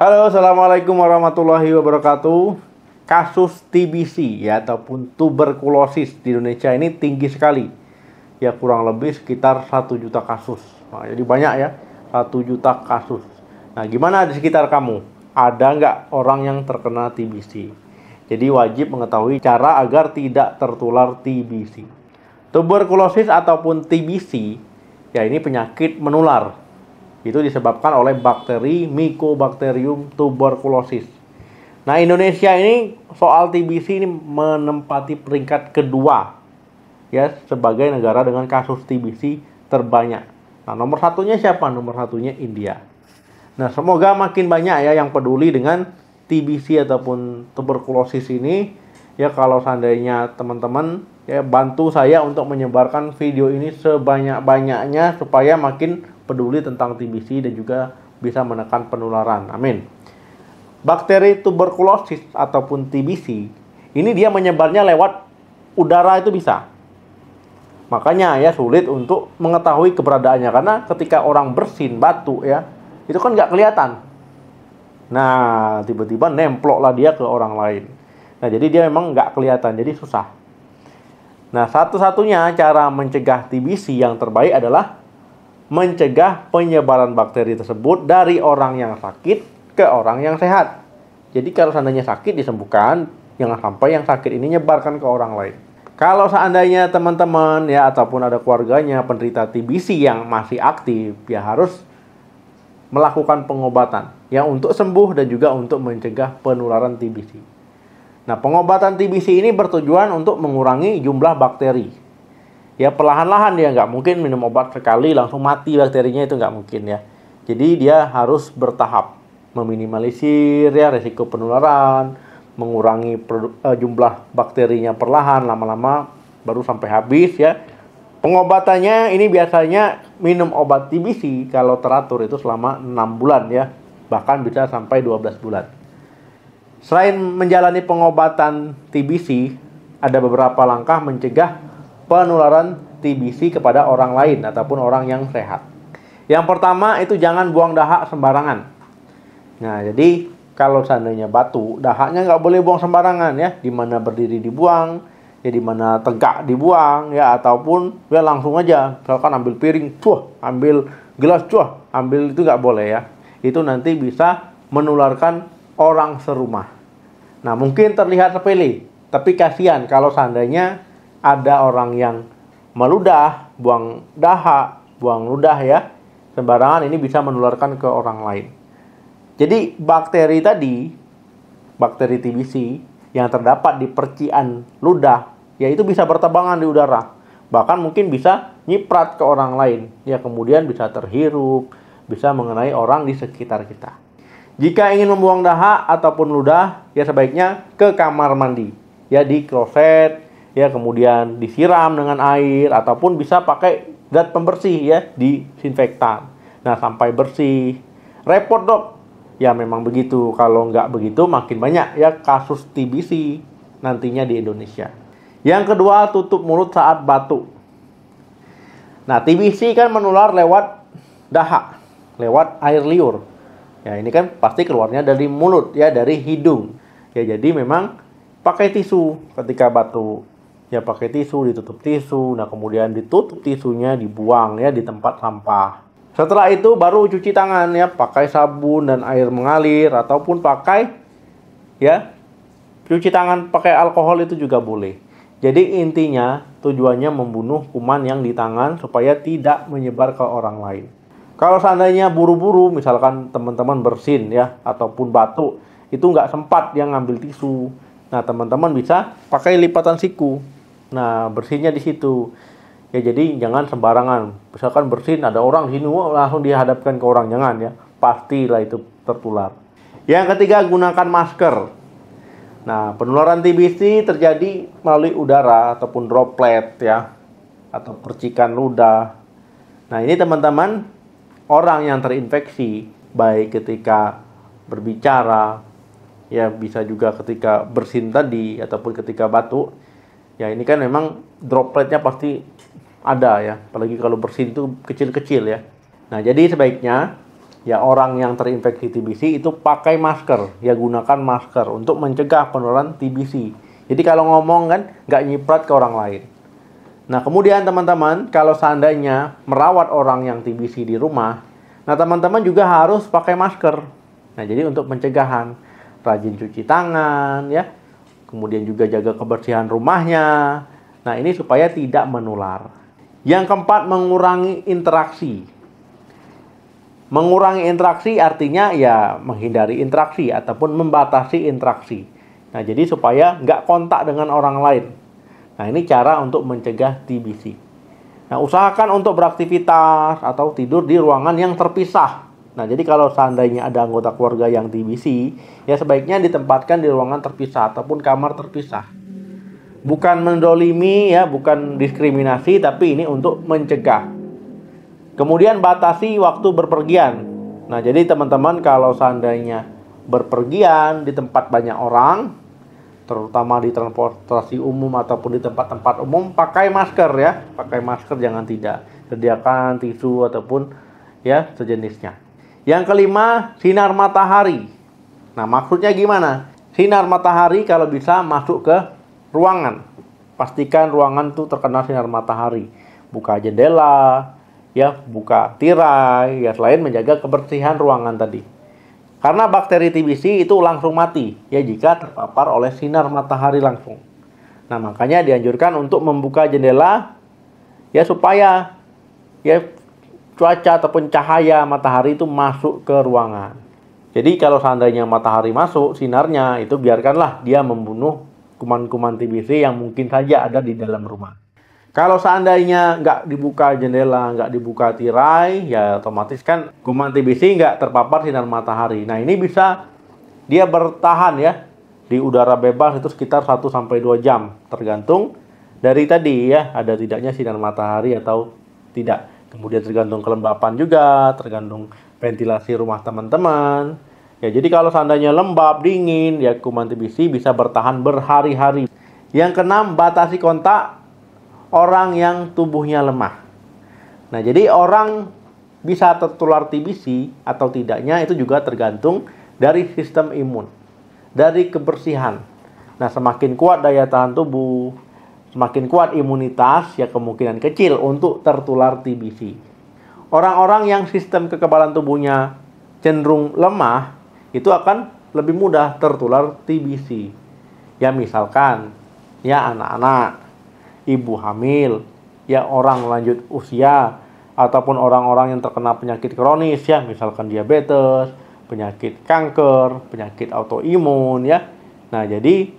Halo, assalamualaikum warahmatullahi wabarakatuh. Kasus TBC ya ataupun tuberkulosis di Indonesia ini tinggi sekali. Ya kurang lebih sekitar satu juta kasus. Nah, jadi banyak ya, satu juta kasus. Nah, gimana di sekitar kamu? Ada nggak orang yang terkena TBC? Jadi wajib mengetahui cara agar tidak tertular TBC. Tuberkulosis ataupun TBC ya ini penyakit menular itu disebabkan oleh bakteri Mycobacterium tuberculosis. Nah, Indonesia ini soal TBC ini menempati peringkat kedua ya sebagai negara dengan kasus TBC terbanyak. Nah, nomor satunya siapa? Nomor satunya India. Nah, semoga makin banyak ya yang peduli dengan TBC ataupun tuberkulosis ini. Ya, kalau seandainya teman-teman ya bantu saya untuk menyebarkan video ini sebanyak-banyaknya supaya makin peduli tentang TBC dan juga bisa menekan penularan. Amin. Bakteri tuberkulosis ataupun TBC ini dia menyebarnya lewat udara itu bisa. Makanya ya sulit untuk mengetahui keberadaannya karena ketika orang bersin batu ya itu kan nggak kelihatan. Nah tiba-tiba nemploklah lah dia ke orang lain. Nah jadi dia memang nggak kelihatan jadi susah. Nah satu-satunya cara mencegah TBC yang terbaik adalah mencegah penyebaran bakteri tersebut dari orang yang sakit ke orang yang sehat. Jadi kalau seandainya sakit disembuhkan, jangan sampai yang sakit ini nyebarkan ke orang lain. Kalau seandainya teman-teman ya ataupun ada keluarganya penderita TBC yang masih aktif, ya harus melakukan pengobatan yang untuk sembuh dan juga untuk mencegah penularan TBC. Nah, pengobatan TBC ini bertujuan untuk mengurangi jumlah bakteri ya perlahan-lahan ya nggak mungkin minum obat sekali langsung mati bakterinya itu nggak mungkin ya jadi dia harus bertahap meminimalisir ya resiko penularan mengurangi uh, jumlah bakterinya perlahan lama-lama baru sampai habis ya pengobatannya ini biasanya minum obat TBC kalau teratur itu selama 6 bulan ya bahkan bisa sampai 12 bulan selain menjalani pengobatan TBC ada beberapa langkah mencegah penularan TBC kepada orang lain ataupun orang yang sehat. Yang pertama itu jangan buang dahak sembarangan. Nah, jadi kalau seandainya batu, dahaknya nggak boleh buang sembarangan ya. Di mana berdiri dibuang, ya di mana tegak dibuang ya ataupun ya langsung aja. Misalkan ambil piring, cuah, ambil gelas, cuah, ambil itu nggak boleh ya. Itu nanti bisa menularkan orang serumah. Nah, mungkin terlihat sepele, tapi kasihan kalau seandainya ada orang yang meludah, buang dahak, buang ludah ya, sembarangan ini bisa menularkan ke orang lain. Jadi bakteri tadi, bakteri TBC yang terdapat di percikan ludah, yaitu bisa bertebangan di udara, bahkan mungkin bisa nyiprat ke orang lain, ya kemudian bisa terhirup, bisa mengenai orang di sekitar kita. Jika ingin membuang dahak ataupun ludah, ya sebaiknya ke kamar mandi, ya di kloset, ya kemudian disiram dengan air ataupun bisa pakai zat pembersih ya disinfektan nah sampai bersih repot dok ya memang begitu kalau nggak begitu makin banyak ya kasus TBC nantinya di Indonesia yang kedua tutup mulut saat batuk nah TBC kan menular lewat dahak lewat air liur ya ini kan pasti keluarnya dari mulut ya dari hidung ya jadi memang pakai tisu ketika batuk ya pakai tisu ditutup tisu nah kemudian ditutup tisunya dibuang ya di tempat sampah setelah itu baru cuci tangan ya pakai sabun dan air mengalir ataupun pakai ya cuci tangan pakai alkohol itu juga boleh jadi intinya tujuannya membunuh kuman yang di tangan supaya tidak menyebar ke orang lain kalau seandainya buru-buru misalkan teman-teman bersin ya ataupun batuk itu nggak sempat yang ngambil tisu nah teman-teman bisa pakai lipatan siku Nah, bersihnya di situ. Ya jadi jangan sembarangan. Misalkan bersin ada orang di sini langsung dihadapkan ke orang jangan ya. Pastilah itu tertular. Yang ketiga gunakan masker. Nah, penularan TBC terjadi melalui udara ataupun droplet ya atau percikan ludah. Nah, ini teman-teman orang yang terinfeksi baik ketika berbicara ya bisa juga ketika bersin tadi ataupun ketika batuk ya ini kan memang dropletnya pasti ada ya apalagi kalau bersin itu kecil-kecil ya nah jadi sebaiknya ya orang yang terinfeksi TBC itu pakai masker ya gunakan masker untuk mencegah penularan TBC jadi kalau ngomong kan nggak nyiprat ke orang lain nah kemudian teman-teman kalau seandainya merawat orang yang TBC di rumah nah teman-teman juga harus pakai masker nah jadi untuk pencegahan rajin cuci tangan ya kemudian juga jaga kebersihan rumahnya. Nah, ini supaya tidak menular. Yang keempat, mengurangi interaksi. Mengurangi interaksi artinya ya menghindari interaksi ataupun membatasi interaksi. Nah, jadi supaya nggak kontak dengan orang lain. Nah, ini cara untuk mencegah TBC. Nah, usahakan untuk beraktivitas atau tidur di ruangan yang terpisah Nah, jadi kalau seandainya ada anggota keluarga yang TBC, ya sebaiknya ditempatkan di ruangan terpisah ataupun kamar terpisah. Bukan mendolimi ya, bukan diskriminasi, tapi ini untuk mencegah. Kemudian batasi waktu berpergian. Nah, jadi teman-teman kalau seandainya berpergian di tempat banyak orang, terutama di transportasi umum ataupun di tempat-tempat umum, pakai masker ya, pakai masker jangan tidak. Sediakan tisu ataupun ya sejenisnya. Yang kelima, sinar matahari. Nah, maksudnya gimana? Sinar matahari kalau bisa masuk ke ruangan. Pastikan ruangan itu terkena sinar matahari. Buka jendela, ya, buka tirai, ya selain menjaga kebersihan ruangan tadi. Karena bakteri TBC itu langsung mati ya jika terpapar oleh sinar matahari langsung. Nah, makanya dianjurkan untuk membuka jendela ya supaya ya cuaca ataupun cahaya matahari itu masuk ke ruangan. Jadi kalau seandainya matahari masuk sinarnya itu biarkanlah dia membunuh kuman-kuman TBC yang mungkin saja ada di dalam rumah. Kalau seandainya nggak dibuka jendela, nggak dibuka tirai, ya otomatis kan kuman TBC nggak terpapar sinar matahari. Nah ini bisa dia bertahan ya di udara bebas itu sekitar 1-2 jam tergantung dari tadi ya ada tidaknya sinar matahari atau tidak. Kemudian tergantung kelembapan juga, tergantung ventilasi rumah teman-teman. Ya, jadi kalau seandainya lembab, dingin, ya kuman TBC bisa bertahan berhari-hari. Yang keenam, batasi kontak orang yang tubuhnya lemah. Nah, jadi orang bisa tertular TBC atau tidaknya itu juga tergantung dari sistem imun, dari kebersihan. Nah, semakin kuat daya tahan tubuh, Semakin kuat imunitas, ya kemungkinan kecil untuk tertular TBC. Orang-orang yang sistem kekebalan tubuhnya cenderung lemah, itu akan lebih mudah tertular TBC. Ya misalkan, ya anak-anak, ibu hamil, ya orang lanjut usia, ataupun orang-orang yang terkena penyakit kronis ya, misalkan diabetes, penyakit kanker, penyakit autoimun ya. Nah, jadi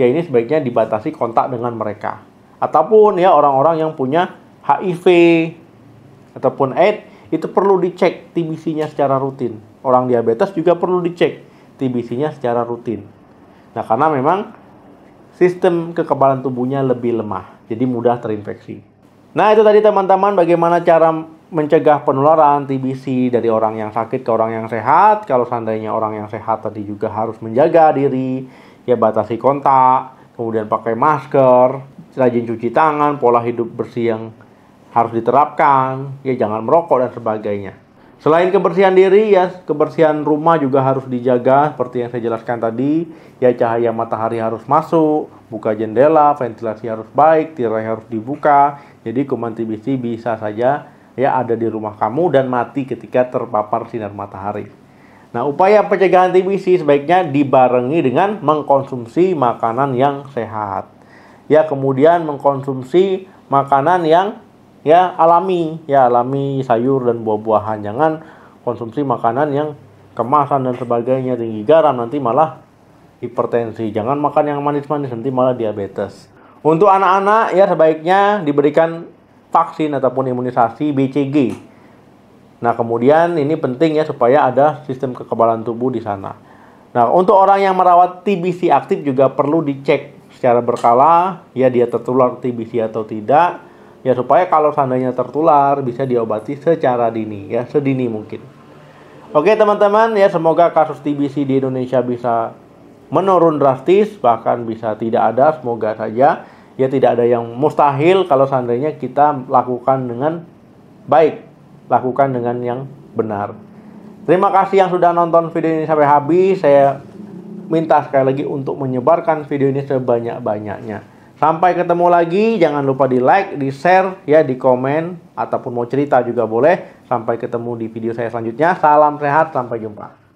ya ini sebaiknya dibatasi kontak dengan mereka. Ataupun ya orang-orang yang punya HIV ataupun AIDS itu perlu dicek TBC-nya secara rutin. Orang diabetes juga perlu dicek TBC-nya secara rutin. Nah, karena memang sistem kekebalan tubuhnya lebih lemah, jadi mudah terinfeksi. Nah, itu tadi teman-teman bagaimana cara mencegah penularan TBC dari orang yang sakit ke orang yang sehat. Kalau seandainya orang yang sehat tadi juga harus menjaga diri, ya batasi kontak, kemudian pakai masker, rajin cuci tangan, pola hidup bersih yang harus diterapkan, ya jangan merokok dan sebagainya. Selain kebersihan diri, ya kebersihan rumah juga harus dijaga seperti yang saya jelaskan tadi. Ya cahaya matahari harus masuk, buka jendela, ventilasi harus baik, tirai harus dibuka. Jadi kuman TBC bisa saja ya ada di rumah kamu dan mati ketika terpapar sinar matahari. Nah, upaya pencegahan TBC sebaiknya dibarengi dengan mengkonsumsi makanan yang sehat. Ya, kemudian mengkonsumsi makanan yang ya alami, ya alami sayur dan buah-buahan. Jangan konsumsi makanan yang kemasan dan sebagainya tinggi garam nanti malah hipertensi. Jangan makan yang manis-manis nanti malah diabetes. Untuk anak-anak ya sebaiknya diberikan vaksin ataupun imunisasi BCG Nah, kemudian ini penting ya supaya ada sistem kekebalan tubuh di sana. Nah, untuk orang yang merawat TBC aktif juga perlu dicek secara berkala ya dia tertular TBC atau tidak ya supaya kalau seandainya tertular bisa diobati secara dini ya sedini mungkin. Oke teman-teman ya semoga kasus TBC di Indonesia bisa menurun drastis bahkan bisa tidak ada semoga saja ya tidak ada yang mustahil kalau seandainya kita lakukan dengan baik lakukan dengan yang benar. Terima kasih yang sudah nonton video ini sampai habis. Saya minta sekali lagi untuk menyebarkan video ini sebanyak-banyaknya. Sampai ketemu lagi, jangan lupa di like, di share, ya di komen, ataupun mau cerita juga boleh. Sampai ketemu di video saya selanjutnya. Salam sehat, sampai jumpa.